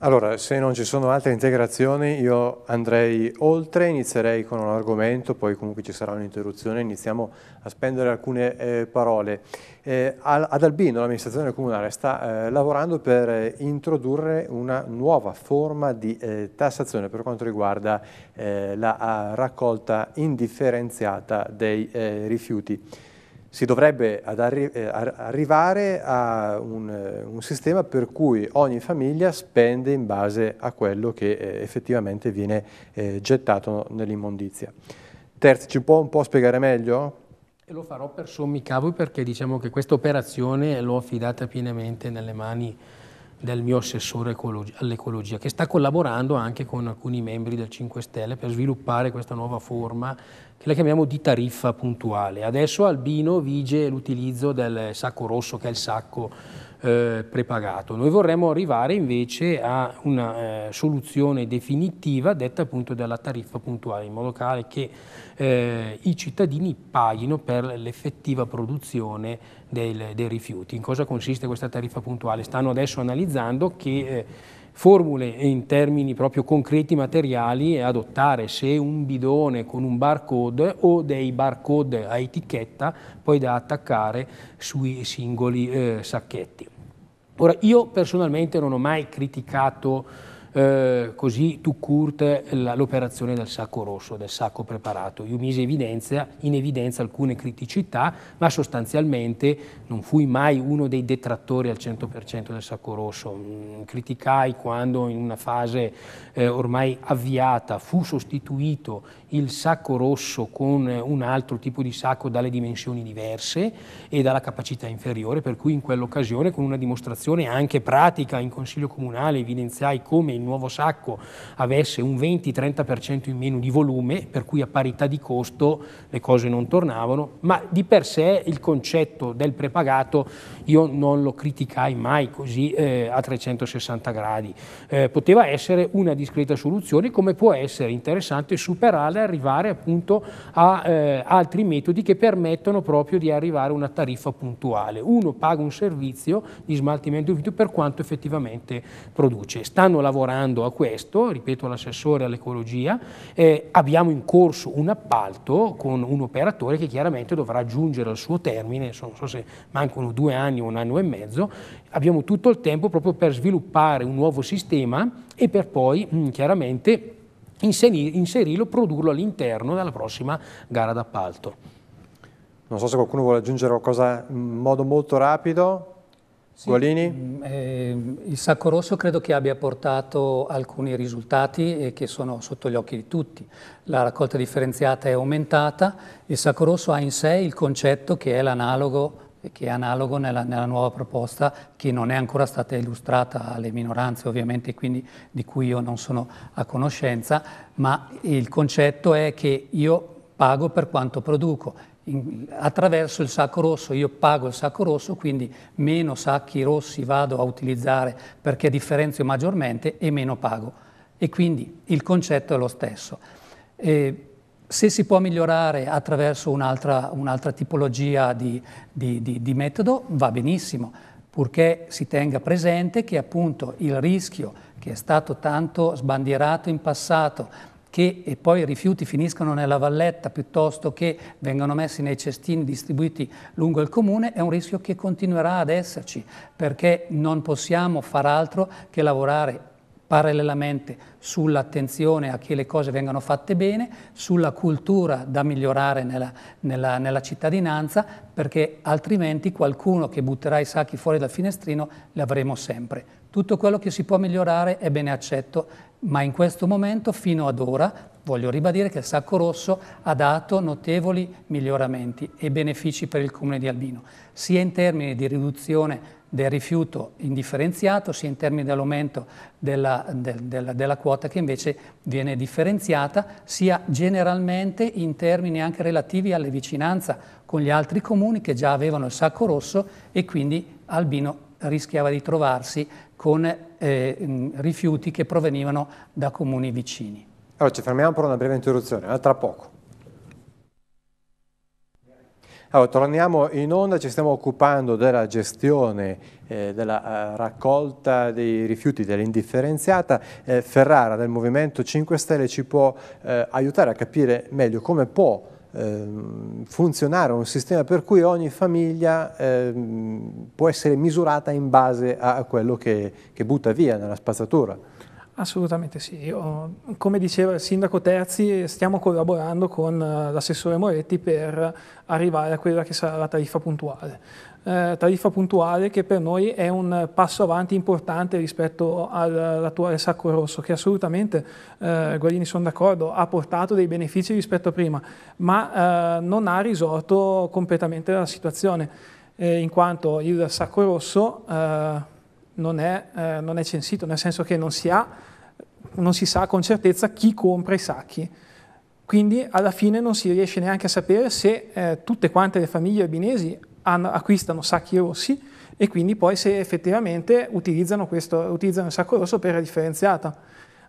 [SPEAKER 1] Allora, se non ci sono altre integrazioni io andrei oltre, inizierei con un argomento, poi comunque ci sarà un'interruzione, iniziamo a spendere alcune eh, parole. Eh, ad Albino l'amministrazione comunale sta eh, lavorando per eh, introdurre una nuova forma di eh, tassazione per quanto riguarda eh, la raccolta indifferenziata dei rifiuti si dovrebbe arri eh, arrivare a un, eh, un, sistema per cui ogni famiglia spende in base a quello che eh, effettivamente viene eh, gettato nell'immondizia. Terzi, ci può un po' spiegare meglio?
[SPEAKER 2] E lo farò per sommi cavi perché diciamo che questa operazione l'ho affidata pienamente nelle mani del mio assessore all'ecologia, che sta collaborando anche con alcuni membri del 5 Stelle per sviluppare questa nuova forma la chiamiamo di tariffa puntuale. Adesso Albino vige l'utilizzo del sacco rosso che è il sacco eh, prepagato. Noi vorremmo arrivare invece a una eh, soluzione definitiva detta appunto dalla tariffa puntuale in modo tale che eh, i cittadini paghino per l'effettiva produzione del, dei rifiuti. In cosa consiste questa tariffa puntuale? Stanno adesso analizzando che eh, formule e in termini proprio concreti materiali e adottare se un bidone con un barcode o dei barcode a etichetta poi da attaccare sui singoli eh, sacchetti. Ora io personalmente non ho mai criticato eh, così tu curte l'operazione del sacco rosso, del sacco preparato. Io misi evidenzia, in evidenza alcune criticità, ma sostanzialmente non fui mai uno dei detrattori al 100% del sacco rosso. Mm, criticai quando in una fase eh, ormai avviata fu sostituito il sacco rosso con un altro tipo di sacco dalle dimensioni diverse e dalla capacità inferiore, per cui in quell'occasione con una dimostrazione anche pratica in Consiglio Comunale evidenziai come il nuovo sacco avesse un 20-30% in meno di volume, per cui a parità di costo le cose non tornavano, ma di per sé il concetto del prepagato io non lo criticai mai così eh, a 360 gradi. Eh, poteva essere una discreta soluzione come può essere interessante superare ad arrivare appunto a eh, altri metodi che permettono proprio di arrivare a una tariffa puntuale. Uno paga un servizio di smaltimento di rifiuti per quanto effettivamente produce. Stanno lavorando a questo, ripeto l'assessore all'ecologia, eh, abbiamo in corso un appalto con un operatore che chiaramente dovrà giungere al suo termine, non so se mancano due anni o un anno e mezzo, abbiamo tutto il tempo proprio per sviluppare un nuovo sistema e per poi mm, chiaramente inserirlo, produrlo all'interno della prossima gara d'appalto.
[SPEAKER 1] Non so se qualcuno vuole aggiungere qualcosa in modo molto rapido. Sì,
[SPEAKER 3] eh, il Sacco Rosso credo che abbia portato alcuni risultati e che sono sotto gli occhi di tutti. La raccolta differenziata è aumentata, il Sacco Rosso ha in sé il concetto che è l'analogo che è analogo nella, nella, nuova proposta che non è ancora stata illustrata alle minoranze ovviamente, quindi di cui io non sono a conoscenza, ma il concetto è che io pago per quanto produco. In, attraverso il sacco rosso io pago il sacco rosso, quindi meno sacchi rossi vado a utilizzare perché differenzio maggiormente e meno pago. E quindi il concetto è lo stesso. E, se si può migliorare attraverso un'altra, un'altra tipologia di, di, di, di, metodo, va benissimo, purché si tenga presente che appunto il rischio che è stato tanto sbandierato in passato, che poi i rifiuti finiscano nella valletta piuttosto che vengano messi nei cestini distribuiti lungo il comune, è un rischio che continuerà ad esserci, perché non possiamo far altro che lavorare parallelamente sull'attenzione a che le cose vengano fatte bene, sulla cultura da migliorare nella, nella, nella, cittadinanza, perché altrimenti qualcuno che butterà i sacchi fuori dal finestrino li avremo sempre. Tutto quello che si può migliorare è bene accetto, ma in questo momento, fino ad ora, voglio ribadire che il Sacco Rosso ha dato notevoli miglioramenti e benefici per il Comune di Albino, sia in termini di riduzione del rifiuto indifferenziato, sia in termini dell'aumento della, del, della, della, quota che invece viene differenziata, sia generalmente in termini anche relativi alle vicinanze con gli altri comuni che già avevano il Sacco Rosso e quindi Albino rischiava di trovarsi con eh, rifiuti che provenivano da comuni vicini.
[SPEAKER 1] Allora ci fermiamo per una breve interruzione, eh? tra poco. Allora, torniamo in onda, ci stiamo occupando della gestione eh, della eh, raccolta dei rifiuti dell'indifferenziata. Eh, Ferrara del Movimento 5 Stelle ci può eh, aiutare a capire meglio come può Ehm, funzionare un sistema per cui ogni famiglia ehm, può essere misurata in base a quello che, che, butta via nella spazzatura.
[SPEAKER 4] Assolutamente sì, Io, come diceva il sindaco Terzi stiamo collaborando con eh, l'assessore Moretti per arrivare a quella che sarà la tariffa puntuale eh, tariffa puntuale che per noi è un passo avanti importante rispetto all'attuale sacco rosso che assolutamente, eh, Guarini sono d'accordo, ha portato dei benefici rispetto a prima, ma eh, non ha risolto completamente la situazione eh, in quanto il sacco rosso eh, non è, eh, non, è, censito, nel senso che non si, ha, non si sa con certezza chi compra i sacchi. Quindi alla fine non si riesce neanche a sapere se eh, tutte quante le famiglie albinesi hanno, acquistano sacchi rossi e quindi poi se effettivamente utilizzano, questo, utilizzano il sacco rosso per la differenziata.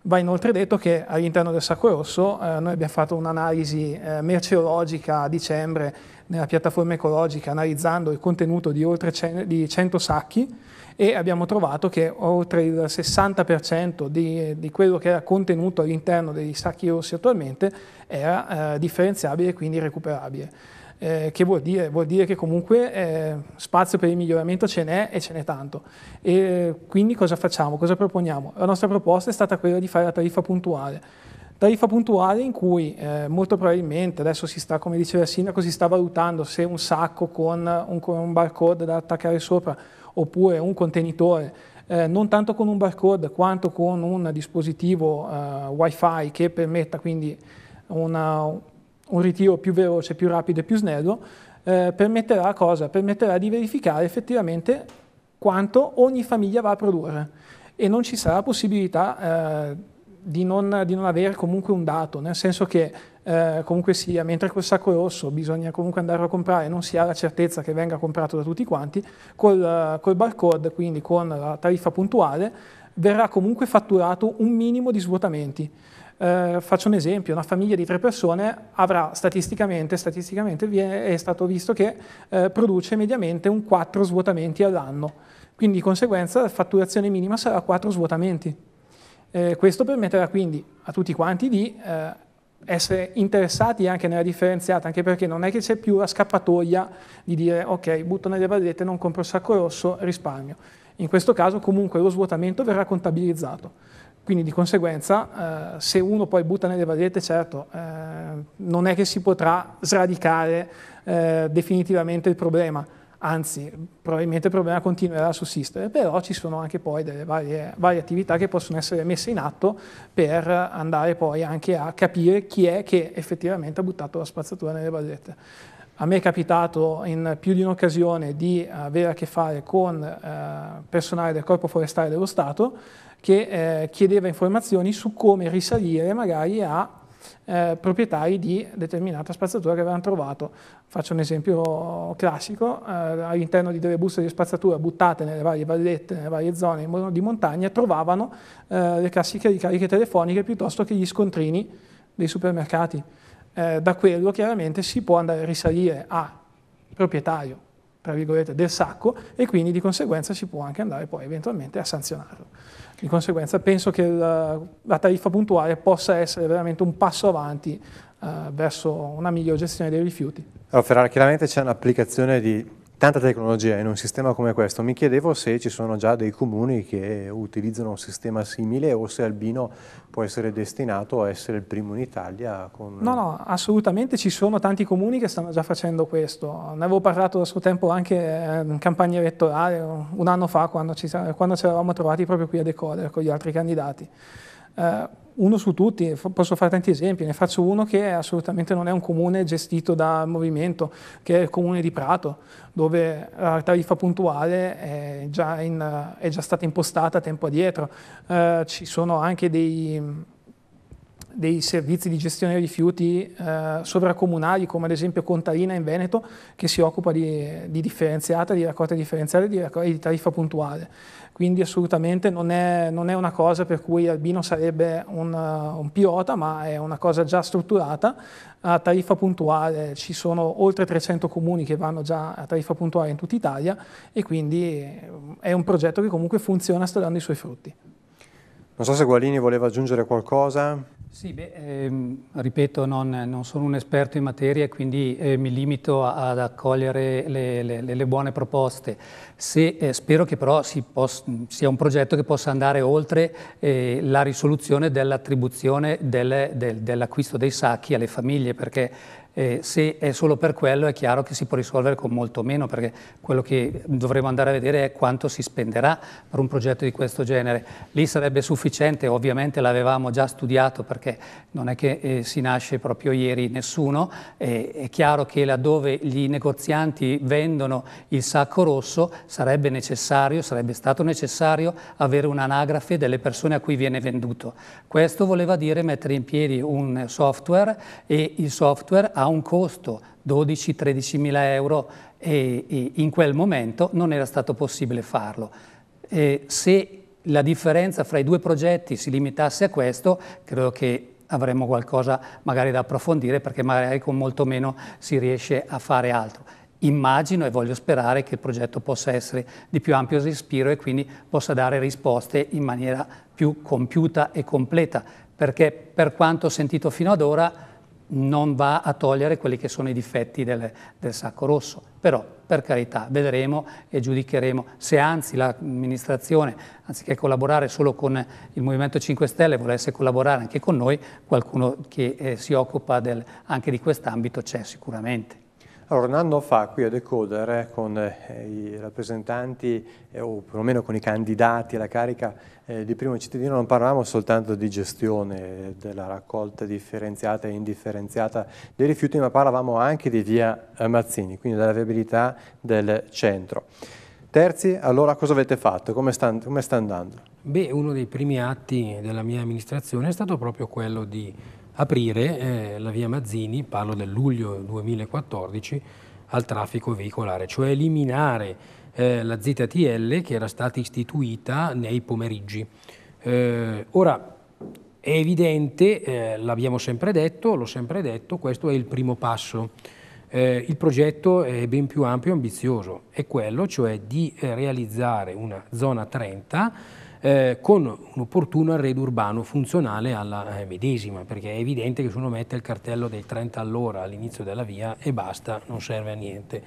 [SPEAKER 4] Va inoltre detto che all'interno del sacco rosso eh, noi abbiamo fatto un'analisi eh, merceologica a dicembre nella piattaforma ecologica analizzando il contenuto di oltre 100 sacchi e abbiamo trovato che oltre il 60% di, di, quello che era contenuto all'interno dei sacchi rossi attualmente era eh, differenziabile e quindi recuperabile eh, che vuol dire? Vuol dire che comunque eh, spazio per il miglioramento ce n'è e ce n'è tanto. E eh, quindi cosa facciamo? Cosa proponiamo? La nostra proposta è stata quella di fare la tariffa puntuale. Tariffa puntuale in cui eh, molto probabilmente adesso si sta, come diceva il sindaco, si sta valutando se un sacco con un, con un barcode da attaccare sopra oppure un contenitore eh, non tanto con un barcode quanto con un dispositivo eh, wifi che permetta quindi una, un ritiro più veloce, più rapido e più snello, eh, permetterà, permetterà di verificare effettivamente quanto ogni famiglia va a produrre e non ci sarà possibilità eh, di, non, di, non, avere comunque un dato, nel senso che eh, comunque sia, mentre col sacco rosso bisogna comunque andarlo a comprare, non si ha la certezza che venga comprato da tutti quanti, col, col barcode, quindi con la tariffa puntuale, verrà comunque fatturato un minimo di svuotamenti. Eh, faccio un esempio, una famiglia di tre persone avrà statisticamente, statisticamente è stato visto che eh, produce mediamente un 4 svuotamenti all'anno, quindi di conseguenza la fatturazione minima sarà 4 svuotamenti. Eh, questo permetterà quindi a tutti quanti di eh, essere interessati anche nella differenziata, anche perché non è che c'è più la scappatoia di dire ok, butto nelle vallette, non compro il sacco rosso, risparmio. In questo caso comunque lo svuotamento verrà contabilizzato. Quindi di conseguenza eh, se uno poi butta nelle vaghette, certo, eh, non è che si potrà sradicare eh, definitivamente il problema, anzi probabilmente il problema continuerà a sussistere, però ci sono anche poi delle varie, varie attività che possono essere messe in atto per andare poi anche a capire chi è che effettivamente ha buttato la spazzatura nelle vaghette. A me è capitato in più di un'occasione di avere a che fare con eh, personale del Corpo Forestale dello Stato che eh, chiedeva informazioni su come risalire magari a eh, proprietari di determinata spazzatura che avevano trovato. Faccio un esempio classico, eh, all'interno di delle buste di spazzatura buttate nelle varie vallette, nelle varie zone di montagna, trovavano eh, le classiche ricariche telefoniche piuttosto che gli scontrini dei supermercati. Eh, da quello chiaramente si può andare a risalire a proprietario tra virgolette, del sacco e quindi di conseguenza si può anche andare poi eventualmente a sanzionarlo. Di conseguenza penso che la, la tariffa puntuale possa essere veramente un passo avanti eh, verso una migliore gestione dei rifiuti.
[SPEAKER 1] Allora Ferrara, chiaramente c'è un'applicazione di tanta tecnologia in un sistema come questo, mi chiedevo se ci sono già dei comuni che utilizzano un sistema simile o se Albino può essere destinato a essere il primo in Italia. Con... No,
[SPEAKER 4] no, assolutamente ci sono tanti comuni che stanno già facendo questo. Ne avevo parlato a suo tempo anche eh, in campagna elettorale, un anno fa, quando ci, quando ci eravamo trovati proprio qui a Decoder con gli altri candidati eh, uno su tutti, posso fare tanti esempi, ne faccio uno che assolutamente non è un comune gestito dal movimento, che è il comune di Prato, dove la tariffa puntuale è già, in, è già stata impostata tempo addietro. Eh, ci sono anche dei dei servizi di gestione dei rifiuti eh, sovracomunali come ad esempio Contarina in Veneto che si occupa di, di differenziata, di raccolta differenziata e di, di, tariffa puntuale. Quindi assolutamente non è, non è, una cosa per cui Albino sarebbe un, eh, un pilota ma è una cosa già strutturata a tariffa puntuale ci sono oltre 300 comuni che vanno già a tariffa puntuale in tutta Italia e quindi eh, è un progetto che comunque funziona, sta dando i suoi frutti.
[SPEAKER 1] Non so se Gualini voleva aggiungere qualcosa.
[SPEAKER 3] Sì, beh, ehm, ripeto, non, non, sono un esperto in materia e quindi eh, mi limito a, ad accogliere le, le, le, buone proposte. Se, eh, spero che però si possa, sia un progetto che possa andare oltre eh, la risoluzione dell'attribuzione del, del, dell'acquisto dei sacchi alle famiglie, perché eh, se è solo per quello è chiaro che si può risolvere con molto meno, perché quello che dovremo andare a vedere è quanto si spenderà per un progetto di questo genere. Lì sarebbe sufficiente, ovviamente l'avevamo già studiato perché non è che eh, si nasce proprio ieri nessuno, eh, è chiaro che laddove gli negozianti vendono il sacco rosso sarebbe necessario, sarebbe stato necessario avere un'anagrafe delle persone a cui viene venduto. Questo voleva dire mettere in piedi un software e il software ha un costo 12-13 mila euro e, e, in quel momento non era stato possibile farlo. E se la differenza fra i due progetti si limitasse a questo, credo che avremmo qualcosa magari da approfondire perché magari con molto meno si riesce a fare altro. Immagino e voglio sperare che il progetto possa essere di più ampio respiro e quindi possa dare risposte in maniera più compiuta e completa, perché per quanto ho sentito fino ad ora non va a togliere quelli che sono i difetti del, del sacco rosso. Però, per carità, vedremo e giudicheremo se anzi l'amministrazione, anziché collaborare solo con il Movimento 5 Stelle, volesse collaborare anche con noi, qualcuno che eh, si occupa del, anche di quest'ambito c'è sicuramente.
[SPEAKER 1] Allora, un anno fa qui a Decoder eh, con eh, i rappresentanti eh, o perlomeno con i candidati alla carica di primo cittadino non parlavamo soltanto di gestione della raccolta differenziata e indifferenziata dei rifiuti ma parlavamo anche di via Mazzini, quindi della viabilità del centro. Terzi, allora cosa avete fatto? Come sta, come sta andando?
[SPEAKER 2] Beh, uno dei primi atti della mia amministrazione è stato proprio quello di aprire eh, la via Mazzini, parlo del luglio 2014, al traffico veicolare, cioè eliminare eh, la ZTL che era stata istituita nei pomeriggi. Eh, ora, è evidente, eh, l'abbiamo sempre detto, l'ho sempre detto, questo è il primo passo. Eh, il progetto è ben più ampio e ambizioso, è quello cioè di eh, realizzare una zona 30 eh, con un opportuno arredo urbano funzionale alla eh, medesima, perché è evidente che se uno mette il cartello dei 30 all'ora all'inizio della via e basta, non serve a niente.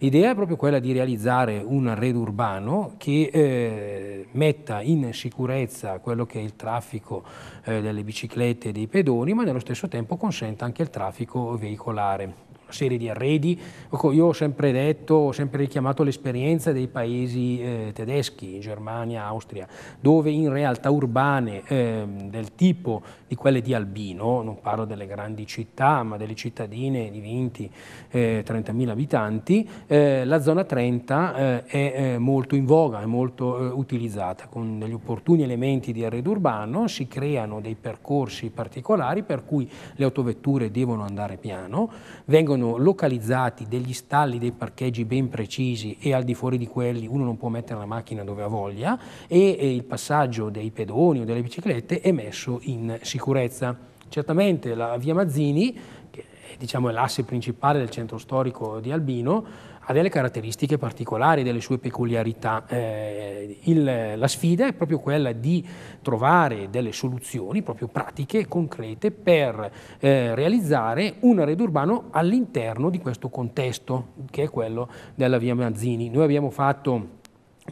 [SPEAKER 2] L'idea è proprio quella di realizzare un arredo urbano che eh, metta in sicurezza quello che è il traffico eh, delle biciclette e dei pedoni, ma nello stesso tempo consenta anche il traffico veicolare serie di arredi. Ecco, io ho sempre detto, ho sempre richiamato l'esperienza dei paesi eh, tedeschi, Germania, Austria, dove in realtà urbane eh, del tipo di quelle di Albino, non parlo delle grandi città, ma delle cittadine di 20, eh, 30.000 abitanti, eh, la zona 30 eh, è eh, molto in voga, è molto utilizzata, con degli opportuni elementi di arredo urbano si creano dei percorsi particolari per cui le autovetture devono andare piano, vengono sono localizzati degli stalli, dei parcheggi ben precisi e al di fuori di quelli uno non può mettere la macchina dove ha voglia e, e il passaggio dei pedoni o delle biciclette è messo in sicurezza. Certamente la via Mazzini, che diciamo, è l'asse principale del centro storico di Albino, ha delle caratteristiche particolari, delle sue peculiarità. Eh, il, la sfida è proprio quella di trovare delle soluzioni proprio pratiche, concrete, per eh, realizzare un arredo urbano all'interno di questo contesto, che è quello della via Mazzini. Noi abbiamo fatto un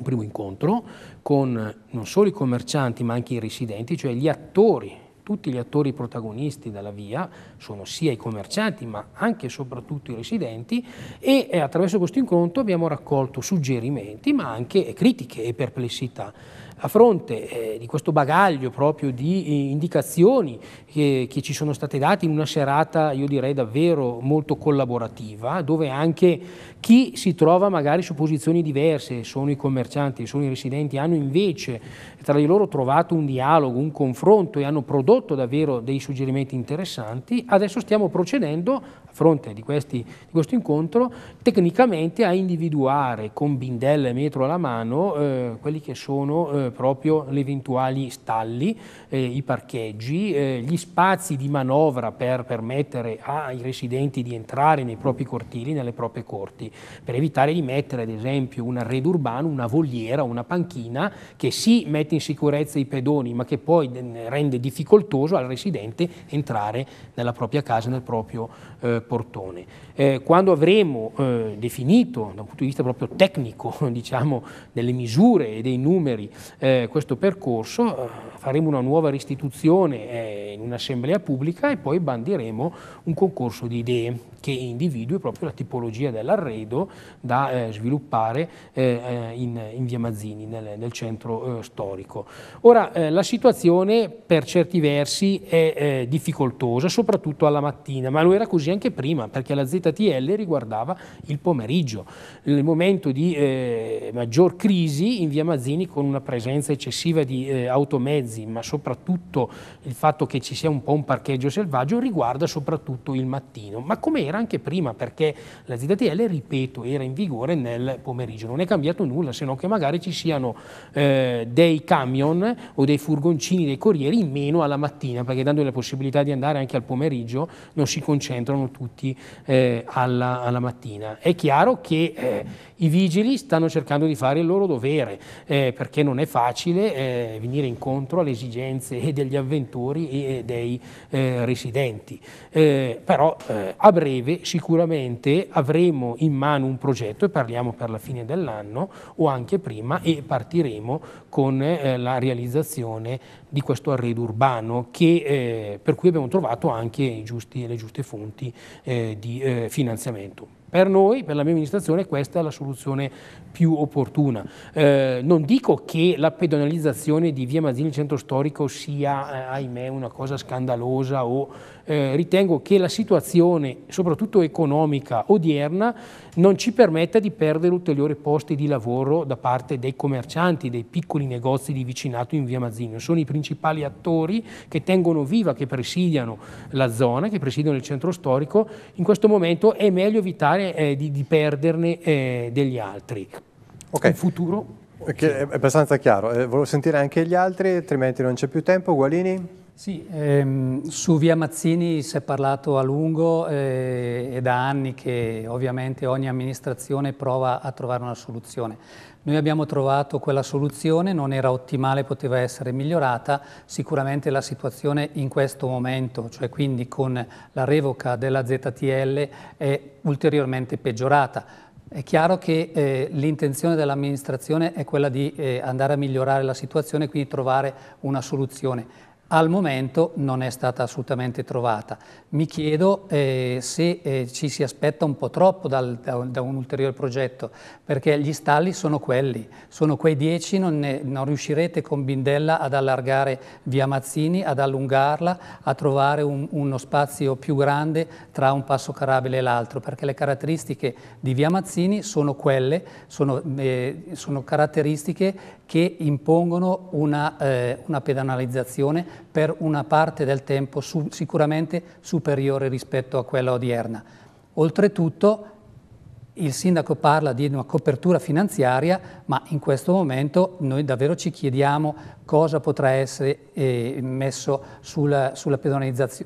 [SPEAKER 2] primo incontro con non solo i commercianti ma anche i residenti, cioè gli attori tutti gli attori protagonisti della via sono sia i commercianti ma anche e soprattutto i residenti e eh, attraverso questo incontro abbiamo raccolto suggerimenti ma anche critiche e perplessità a fronte eh, di questo bagaglio proprio di eh, indicazioni che, che, ci sono state date in una serata, io direi davvero molto collaborativa, dove anche chi si trova magari su posizioni diverse, sono i commercianti, sono i residenti, hanno invece tra di loro trovato un dialogo, un confronto e hanno prodotto davvero dei suggerimenti interessanti. Adesso stiamo procedendo a fronte di, questi, di questo incontro tecnicamente a individuare con bindella e metro alla mano eh, quelli che sono eh, eh, proprio gli eventuali stalli, eh, i parcheggi, eh, gli spazi di manovra per permettere ai residenti di entrare nei propri cortili, nelle proprie corti, per evitare di mettere ad esempio un arredo urbano, una voliera, una panchina che si sì, mette in sicurezza i pedoni ma che poi rende difficoltoso al residente entrare nella propria casa, nel proprio eh, portone. Eh, quando avremo definito da un punto di vista proprio tecnico diciamo, delle misure e dei numeri eh, questo percorso eh, faremo una nuova restituzione eh, in un'assemblea pubblica e poi bandiremo un concorso di idee che individui proprio la tipologia dell'arredo da eh, sviluppare eh, in, via Mazzini, nel, nel centro storico. Ora, la situazione per certi versi è difficoltosa, soprattutto alla mattina, ma lo era così anche prima, perché la ZTL riguardava il pomeriggio, il momento di maggior crisi in via Mazzini con una presenza eccessiva di automezzi mezzi, ma soprattutto il fatto che ci sia un po' un parcheggio selvaggio riguarda soprattutto il mattino, ma come era anche prima, perché la ZTL, ripeto, era in vigore nel pomeriggio, non è cambiato nulla, se no che magari ci siano eh, dei camion o dei furgoncini, dei corrieri in meno alla mattina, perché dando la possibilità di andare anche al pomeriggio non si concentrano tutti eh, alla, alla, mattina. È chiaro che eh, i vigili stanno cercando di fare il loro dovere, eh, perché non è facile eh, venire incontro alle le esigenze degli avventori e dei eh, residenti. Eh, però eh, a breve sicuramente avremo in mano un progetto e parliamo per la fine dell'anno o anche prima e partiremo con eh, la realizzazione di questo arredo urbano che, eh, per cui abbiamo trovato anche giusti, le giuste fonti eh, di finanziamento. Per noi, per la mia amministrazione, questa è la soluzione più opportuna. Eh, non dico che la pedonalizzazione di via Mazzini centro storico sia, eh, ahimè, una cosa scandalosa o eh, ritengo che la situazione, soprattutto economica odierna, non ci permetta di perdere ulteriori posti di lavoro da parte dei commercianti, dei piccoli negozi di vicinato in via Mazzini. Sono i principali attori che tengono viva, che presidiano la zona, che presidiano il centro storico. In questo momento è meglio evitare rischiare eh, di, di, perderne eh, degli altri.
[SPEAKER 1] Okay. In futuro... Okay. è abbastanza chiaro, eh, volevo sentire anche gli altri, altrimenti non c'è più tempo. Gualini?
[SPEAKER 3] Sì, ehm, su Via Mazzini si è parlato a lungo eh, e da anni che ovviamente ogni amministrazione prova a trovare una soluzione. Noi abbiamo trovato quella soluzione, non era ottimale, poteva essere migliorata, sicuramente la situazione in questo momento, cioè quindi con la revoca della ZTL, è ulteriormente peggiorata. È chiaro che eh, l'intenzione dell'amministrazione è quella di eh, andare a migliorare la situazione e quindi trovare una soluzione al momento non è stata assolutamente trovata. Mi chiedo eh, se eh, ci si aspetta un po' troppo dal, da, un, da, un ulteriore progetto, perché gli stalli sono quelli, sono quei dieci, non, ne, non riuscirete con Bindella ad allargare via Mazzini, ad allungarla, a trovare un, uno spazio più grande tra un passo carabile e l'altro, perché le caratteristiche di via Mazzini sono quelle, sono, eh, sono caratteristiche che impongono una, eh, una, pedonalizzazione per una parte del tempo su, sicuramente superiore rispetto a quella odierna. Oltretutto il sindaco parla di una copertura finanziaria, ma in questo momento noi davvero ci chiediamo cosa potrà essere eh, messo sulla, sulla,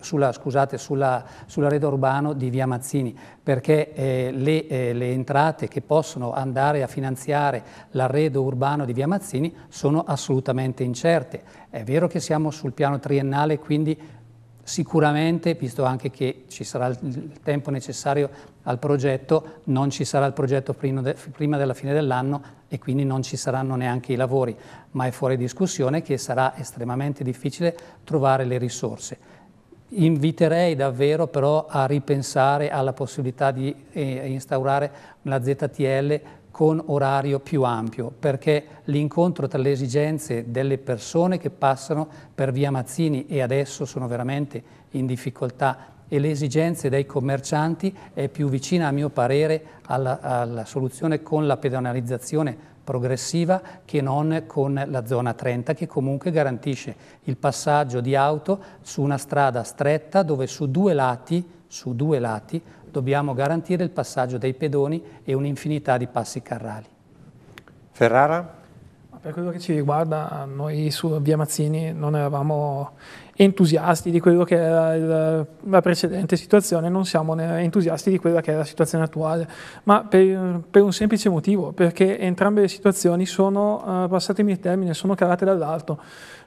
[SPEAKER 3] sulla, scusate, sulla, rete urbana di Via Mazzini, perché eh, le, eh, le, entrate che possono andare a finanziare l'arredo urbano di Via Mazzini sono assolutamente incerte. È vero che siamo sul piano triennale, quindi Sicuramente, visto anche che ci sarà il tempo necessario al progetto, non ci sarà il progetto prima della fine dell'anno e quindi non ci saranno neanche i lavori, ma è fuori discussione che sarà estremamente difficile trovare le risorse. Inviterei davvero però a ripensare alla possibilità di eh, instaurare la ZTL con orario più ampio, perché l'incontro tra le esigenze delle persone che passano per via Mazzini e adesso sono veramente in difficoltà e le esigenze dei commercianti è più vicina, a mio parere, alla, alla soluzione con la pedonalizzazione progressiva che non con la zona 30 che comunque garantisce il passaggio di auto su una strada stretta dove su due lati, su due lati dobbiamo garantire il passaggio dei pedoni e
[SPEAKER 4] un'infinità di passi carrali.
[SPEAKER 1] Ferrara?
[SPEAKER 4] Per quello che ci riguarda, noi su Via Mazzini non eravamo entusiasti di quello che era il, la precedente situazione, non siamo entusiasti di quella che è la situazione attuale, ma per, per un semplice motivo, perché entrambe le situazioni sono, uh, passatemi il termine, sono calate dall'alto,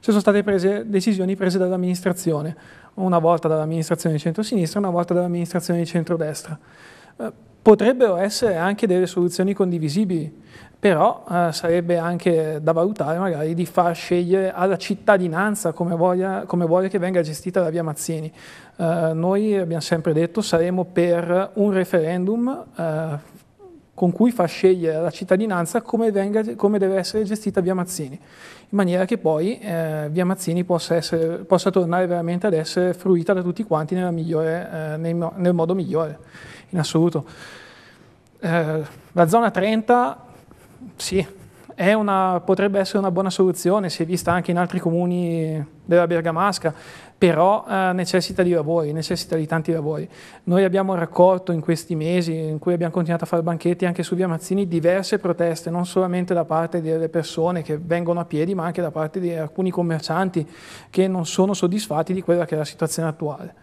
[SPEAKER 4] cioè sono state prese decisioni prese dall'amministrazione una volta dall'amministrazione di centro-sinistra, una volta dall'amministrazione di centro-destra. Eh, potrebbero essere anche delle soluzioni condivisibili, però eh, sarebbe anche da valutare magari di far scegliere alla cittadinanza come voglia, come voglia che venga gestita la via Mazzini. Eh, noi abbiamo sempre detto saremo per un referendum eh, con cui far scegliere alla cittadinanza come, venga, come deve essere gestita via Mazzini in maniera che poi eh, Via Mazzini possa, essere, possa, tornare veramente ad essere fruita da tutti quanti migliore, eh, nel, nel, modo migliore, in assoluto. Eh, la zona 30, sì, una, potrebbe essere una buona soluzione, si è vista anche in altri comuni della Bergamasca, però eh, necessita di lavori, necessita di tanti lavori. Noi abbiamo raccolto in questi mesi, in cui abbiamo continuato a fare banchetti anche su via Mazzini, diverse proteste, non solamente da parte delle persone che vengono a piedi, ma anche da parte di alcuni commercianti che non sono soddisfatti di quella che è la situazione attuale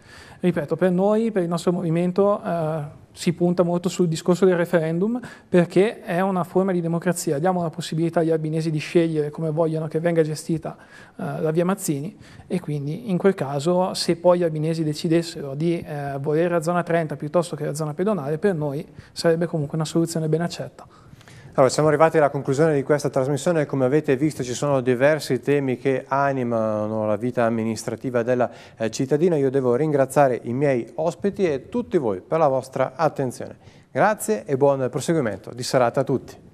[SPEAKER 4] ripeto, per noi, per il nostro movimento, eh, si punta molto sul discorso del referendum perché è una forma di democrazia, diamo la possibilità agli albinesi di scegliere come vogliono che venga gestita eh, la via Mazzini e quindi in quel caso se poi gli albinesi decidessero di eh, volere la zona 30 piuttosto che la zona pedonale per noi sarebbe comunque una soluzione ben
[SPEAKER 1] accetta. Allora, siamo arrivati alla conclusione di questa trasmissione, come avete visto ci sono diversi temi che animano la vita amministrativa della eh, cittadina, io devo ringraziare i miei ospiti e tutti voi per la vostra attenzione. Grazie e buon proseguimento di serata a tutti.